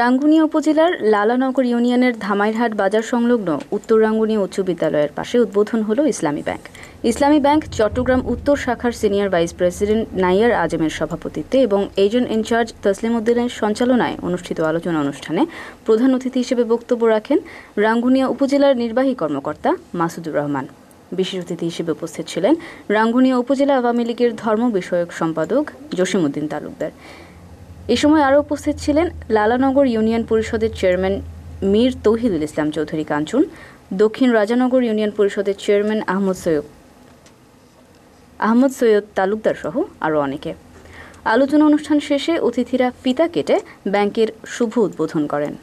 রাঙ্গুনিয়া উপজেলার লালানগর ইউনিয়নের ধামাইরহাট বাজার সংলগ্ন উত্তর রাঙ্গুনিয়া উচ্চ বিদ্যালয়ের পাশে উদ্বোধন হলো ইসলামী ব্যাংক ইসলামী ব্যাংক চট্টগ্রাম উত্তর শাখার সিনিয়র ভাইস প্রেসিডেন্ট নাইয়ার আজমের সভাপতিত্বে এবং এজেন্ট ইনচার্জ তসলিম উদ্দিনের সঞ্চালনায় অনুষ্ঠিত আলোচনা অনুষ্ঠানে প্রধান অতিথি হিসেবে বক্তব্য রাখেন রাঙ্গুনিয়া উপজেলার নির্বাহী কর্মকর্তা মাসুদুর রহমান বিশেষ অতিথি হিসেবে উপস্থিত ছিলেন রাঙ্গুনিয়া উপজেলা আওয়ামী লীগের ধর্ম বিষয়ক সম্পাদক উদ্দিন তালুকদার এ সময় আরও উপস্থিত ছিলেন লালানগর ইউনিয়ন পরিষদের চেয়ারম্যান মীর তৌহিদুল ইসলাম চৌধুরী কাঞ্চন দক্ষিণ রাজানগর ইউনিয়ন পরিষদের চেয়ারম্যান আহমদ সৈয়দ আহমদ সৈয়দ তালুকদার সহ আরও অনেকে আলোচনা অনুষ্ঠান শেষে অতিথিরা ফিতা কেটে ব্যাংকের শুভ উদ্বোধন করেন